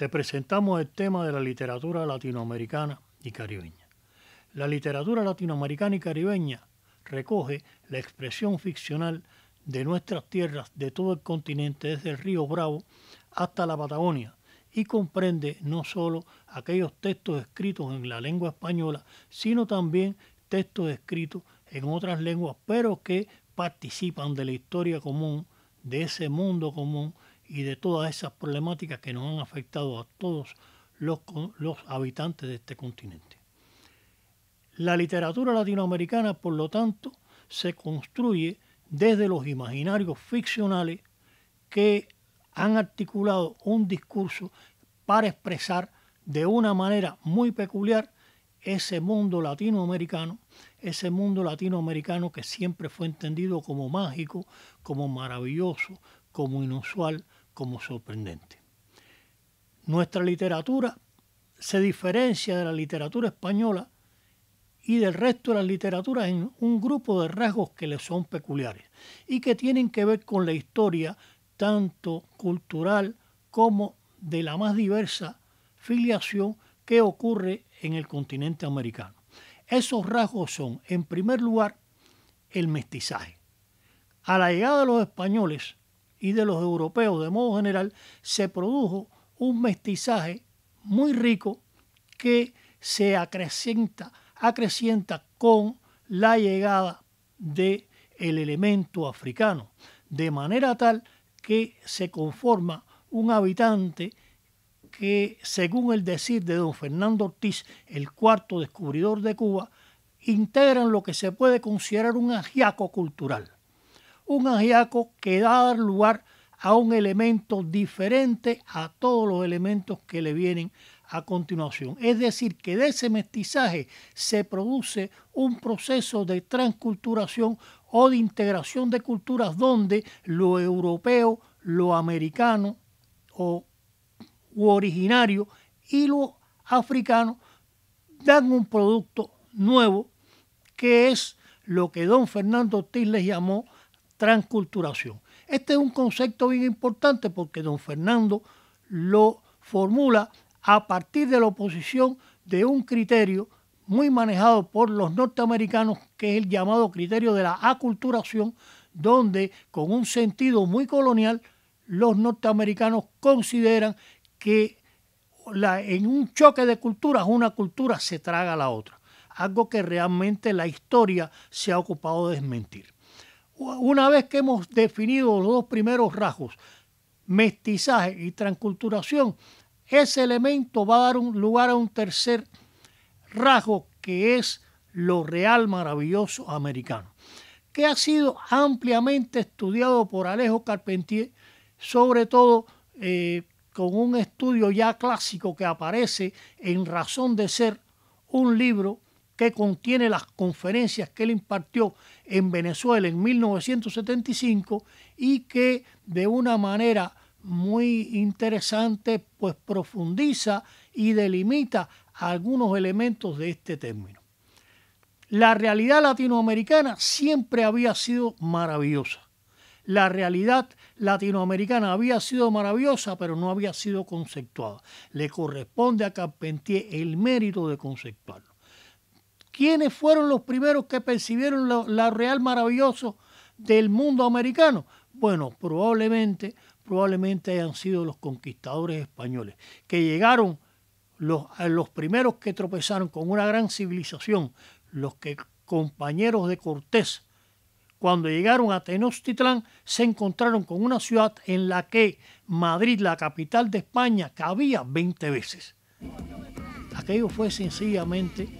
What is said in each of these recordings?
te presentamos el tema de la literatura latinoamericana y caribeña. La literatura latinoamericana y caribeña recoge la expresión ficcional de nuestras tierras de todo el continente, desde el río Bravo hasta la Patagonia, y comprende no solo aquellos textos escritos en la lengua española, sino también textos escritos en otras lenguas, pero que participan de la historia común, de ese mundo común y de todas esas problemáticas que nos han afectado a todos los, los habitantes de este continente. La literatura latinoamericana, por lo tanto, se construye desde los imaginarios ficcionales que han articulado un discurso para expresar de una manera muy peculiar ese mundo latinoamericano, ese mundo latinoamericano que siempre fue entendido como mágico, como maravilloso, como inusual, como sorprendente. Nuestra literatura se diferencia de la literatura española y del resto de las literaturas en un grupo de rasgos que le son peculiares y que tienen que ver con la historia tanto cultural como de la más diversa filiación que ocurre en el continente americano. Esos rasgos son, en primer lugar, el mestizaje. A la llegada de los españoles, y de los europeos de modo general, se produjo un mestizaje muy rico que se acrecienta, acrecienta con la llegada del el elemento africano, de manera tal que se conforma un habitante que, según el decir de don Fernando Ortiz, el cuarto descubridor de Cuba, integran lo que se puede considerar un agiaco cultural un ajiaco que da lugar a un elemento diferente a todos los elementos que le vienen a continuación. Es decir, que de ese mestizaje se produce un proceso de transculturación o de integración de culturas donde lo europeo, lo americano o u originario y lo africano dan un producto nuevo que es lo que don Fernando Ortiz les llamó transculturación. Este es un concepto bien importante porque don Fernando lo formula a partir de la oposición de un criterio muy manejado por los norteamericanos que es el llamado criterio de la aculturación, donde con un sentido muy colonial los norteamericanos consideran que en un choque de culturas una cultura se traga a la otra, algo que realmente la historia se ha ocupado de desmentir una vez que hemos definido los dos primeros rasgos, mestizaje y transculturación, ese elemento va a dar un lugar a un tercer rasgo que es lo real maravilloso americano, que ha sido ampliamente estudiado por Alejo Carpentier, sobre todo eh, con un estudio ya clásico que aparece en Razón de Ser, un libro que contiene las conferencias que él impartió en Venezuela en 1975 y que de una manera muy interesante pues profundiza y delimita algunos elementos de este término. La realidad latinoamericana siempre había sido maravillosa. La realidad latinoamericana había sido maravillosa, pero no había sido conceptuada. Le corresponde a Carpentier el mérito de conceptuarlo. ¿Quiénes fueron los primeros que percibieron la real maravilloso del mundo americano? Bueno, probablemente, probablemente hayan sido los conquistadores españoles, que llegaron los, los primeros que tropezaron con una gran civilización, los que compañeros de Cortés, cuando llegaron a Tenochtitlán, se encontraron con una ciudad en la que Madrid, la capital de España, cabía 20 veces. Aquello fue sencillamente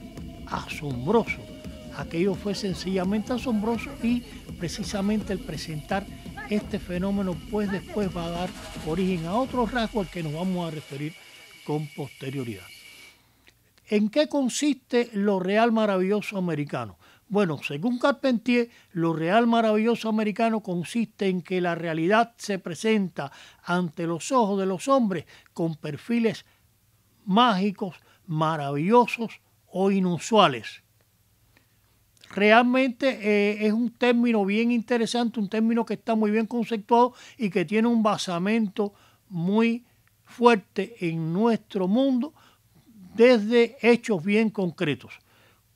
asombroso. Aquello fue sencillamente asombroso y precisamente el presentar este fenómeno pues después va a dar origen a otro rasgo al que nos vamos a referir con posterioridad. ¿En qué consiste lo real maravilloso americano? Bueno, según Carpentier, lo real maravilloso americano consiste en que la realidad se presenta ante los ojos de los hombres con perfiles mágicos, maravillosos, o inusuales. Realmente eh, es un término bien interesante, un término que está muy bien conceptuado y que tiene un basamento muy fuerte en nuestro mundo desde hechos bien concretos.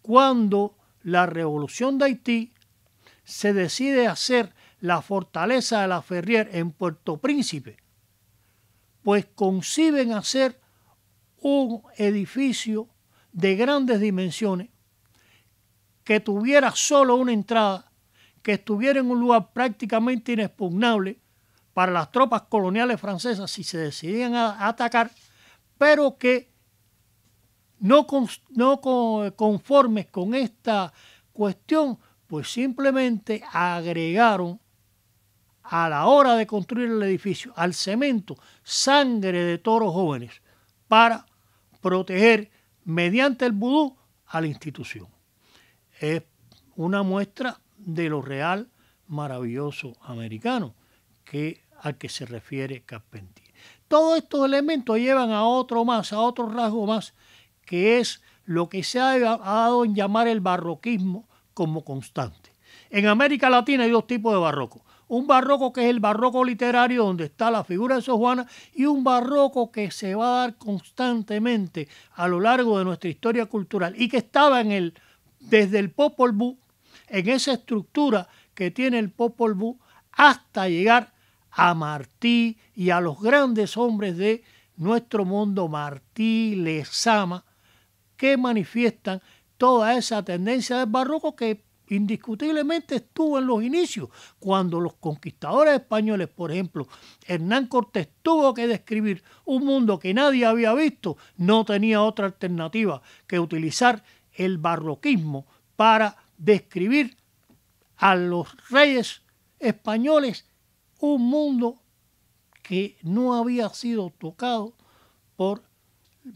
Cuando la revolución de Haití se decide hacer la fortaleza de la Ferrier en Puerto Príncipe, pues conciben hacer un edificio de grandes dimensiones, que tuviera solo una entrada, que estuviera en un lugar prácticamente inexpugnable para las tropas coloniales francesas si se decidían a atacar, pero que no, no conformes con esta cuestión, pues simplemente agregaron a la hora de construir el edificio, al cemento, sangre de toros jóvenes para proteger mediante el vudú a la institución. Es una muestra de lo real, maravilloso americano que al que se refiere Carpentier. Todos estos elementos llevan a otro más, a otro rasgo más, que es lo que se ha dado en llamar el barroquismo como constante. En América Latina hay dos tipos de barroco un barroco que es el barroco literario donde está la figura de Sojuana y un barroco que se va a dar constantemente a lo largo de nuestra historia cultural y que estaba en el desde el Popol Vuh en esa estructura que tiene el Popol Vuh hasta llegar a Martí y a los grandes hombres de nuestro mundo Martí, Lezama que manifiestan toda esa tendencia del barroco que indiscutiblemente estuvo en los inicios, cuando los conquistadores españoles, por ejemplo, Hernán Cortés tuvo que describir un mundo que nadie había visto, no tenía otra alternativa que utilizar el barroquismo para describir a los reyes españoles un mundo que no había sido tocado por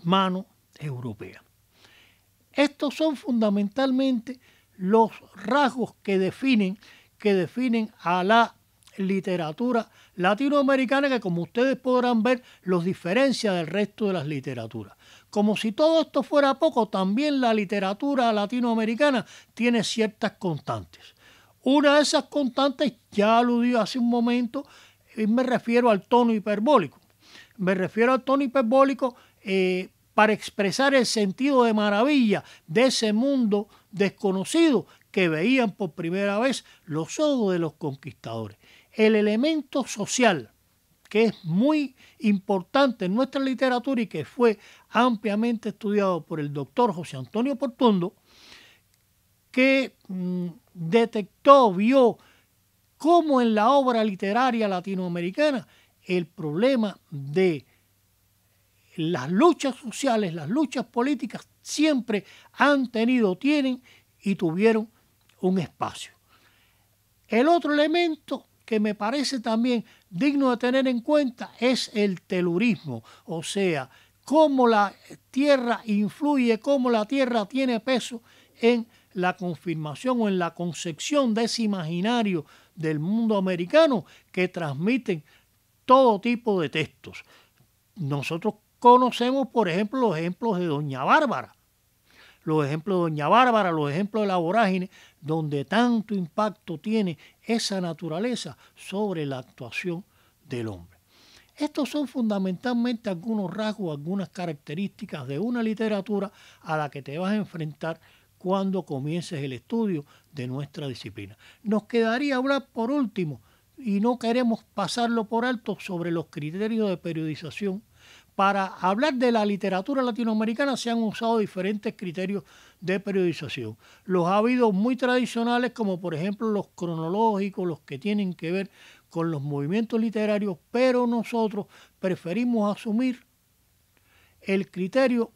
mano europea. Estos son fundamentalmente los rasgos que definen, que definen a la literatura latinoamericana que como ustedes podrán ver los diferencia del resto de las literaturas. Como si todo esto fuera poco, también la literatura latinoamericana tiene ciertas constantes. Una de esas constantes ya aludí hace un momento y me refiero al tono hiperbólico. Me refiero al tono hiperbólico eh, para expresar el sentido de maravilla de ese mundo desconocidos que veían por primera vez los ojos de los conquistadores. El elemento social, que es muy importante en nuestra literatura y que fue ampliamente estudiado por el doctor José Antonio Portundo, que mm, detectó, vio cómo en la obra literaria latinoamericana el problema de las luchas sociales, las luchas políticas siempre han tenido, tienen y tuvieron un espacio. El otro elemento que me parece también digno de tener en cuenta es el telurismo, o sea, cómo la tierra influye, cómo la tierra tiene peso en la confirmación o en la concepción de ese imaginario del mundo americano que transmiten todo tipo de textos. Nosotros conocemos, por ejemplo, los ejemplos de Doña Bárbara, los ejemplos de Doña Bárbara, los ejemplos de la vorágine, donde tanto impacto tiene esa naturaleza sobre la actuación del hombre. Estos son fundamentalmente algunos rasgos, algunas características de una literatura a la que te vas a enfrentar cuando comiences el estudio de nuestra disciplina. Nos quedaría hablar por último, y no queremos pasarlo por alto, sobre los criterios de periodización para hablar de la literatura latinoamericana se han usado diferentes criterios de periodización. Los ha habido muy tradicionales, como por ejemplo los cronológicos, los que tienen que ver con los movimientos literarios, pero nosotros preferimos asumir el criterio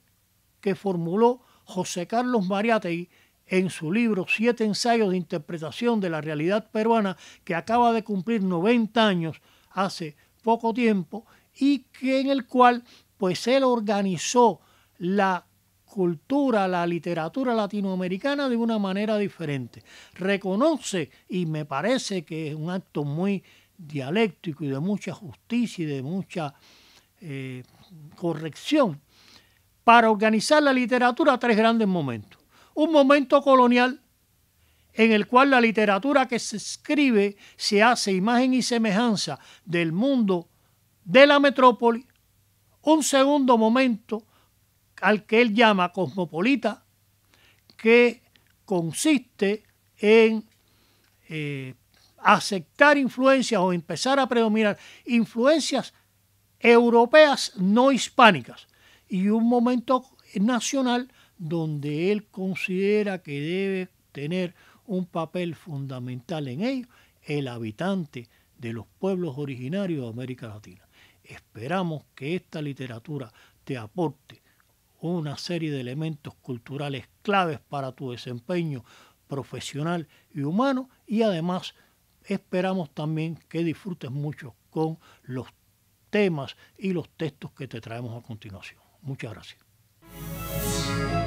que formuló José Carlos Mariátegui en su libro Siete ensayos de interpretación de la realidad peruana, que acaba de cumplir 90 años hace poco tiempo y que en el cual pues él organizó la cultura, la literatura latinoamericana de una manera diferente. Reconoce, y me parece que es un acto muy dialéctico y de mucha justicia y de mucha eh, corrección, para organizar la literatura tres grandes momentos. Un momento colonial, en el cual la literatura que se escribe se hace imagen y semejanza del mundo de la metrópoli, un segundo momento al que él llama cosmopolita, que consiste en eh, aceptar influencias o empezar a predominar influencias europeas no hispánicas y un momento nacional donde él considera que debe tener un papel fundamental en ello el habitante de los pueblos originarios de América Latina. Esperamos que esta literatura te aporte una serie de elementos culturales claves para tu desempeño profesional y humano y además esperamos también que disfrutes mucho con los temas y los textos que te traemos a continuación. Muchas gracias.